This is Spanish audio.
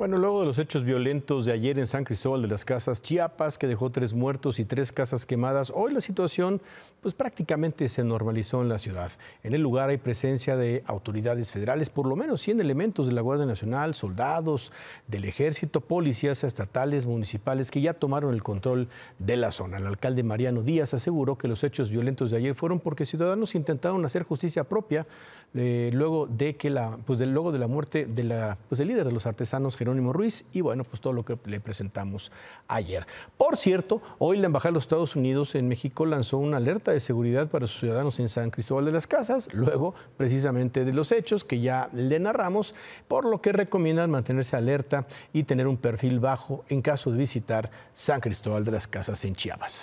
Bueno, luego de los hechos violentos de ayer en San Cristóbal de las Casas, Chiapas, que dejó tres muertos y tres casas quemadas, hoy la situación pues prácticamente se normalizó en la ciudad. En el lugar hay presencia de autoridades federales, por lo menos 100 elementos de la Guardia Nacional, soldados del ejército, policías estatales, municipales que ya tomaron el control de la zona. El alcalde Mariano Díaz aseguró que los hechos violentos de ayer fueron porque ciudadanos intentaron hacer justicia propia eh, luego de que la pues luego de la muerte de pues, líder de los artesanos Ruiz y bueno, pues todo lo que le presentamos ayer. Por cierto, hoy la Embajada de los Estados Unidos en México lanzó una alerta de seguridad para sus ciudadanos en San Cristóbal de las Casas, luego precisamente de los hechos que ya le narramos, por lo que recomiendan mantenerse alerta y tener un perfil bajo en caso de visitar San Cristóbal de las Casas en Chiapas.